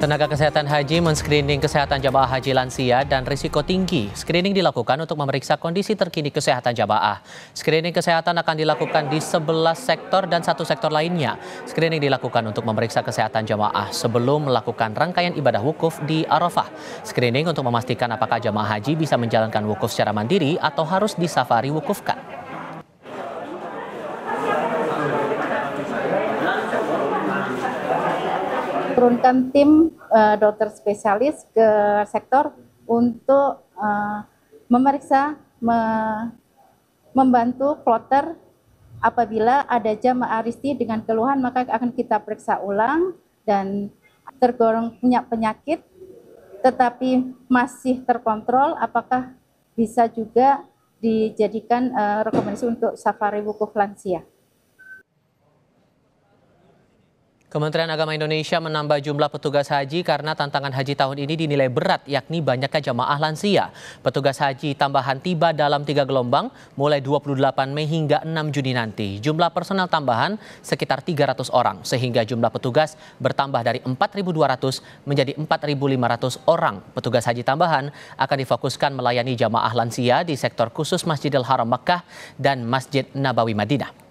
Tenaga kesehatan haji menscreening kesehatan jamaah haji lansia dan risiko tinggi. Screening dilakukan untuk memeriksa kondisi terkini kesehatan jamaah. Screening kesehatan akan dilakukan di 11 sektor dan satu sektor lainnya. Screening dilakukan untuk memeriksa kesehatan jamaah sebelum melakukan rangkaian ibadah wukuf di Arafah. Screening untuk memastikan apakah jamaah haji bisa menjalankan wukuf secara mandiri atau harus disafari wukufkan. turunkan tim uh, dokter spesialis ke sektor untuk uh, memeriksa, me membantu kloter apabila ada jamaah aristi dengan keluhan maka akan kita periksa ulang dan tergolong punya penyakit tetapi masih terkontrol apakah bisa juga dijadikan uh, rekomendasi untuk safari wukuf lansia. Kementerian Agama Indonesia menambah jumlah petugas haji karena tantangan haji tahun ini dinilai berat yakni banyaknya jamaah lansia. Petugas haji tambahan tiba dalam tiga gelombang mulai 28 Mei hingga 6 Juni nanti. Jumlah personal tambahan sekitar 300 orang sehingga jumlah petugas bertambah dari 4.200 menjadi 4.500 orang. Petugas haji tambahan akan difokuskan melayani jamaah lansia di sektor khusus Masjidil Haram Mekah dan Masjid Nabawi Madinah.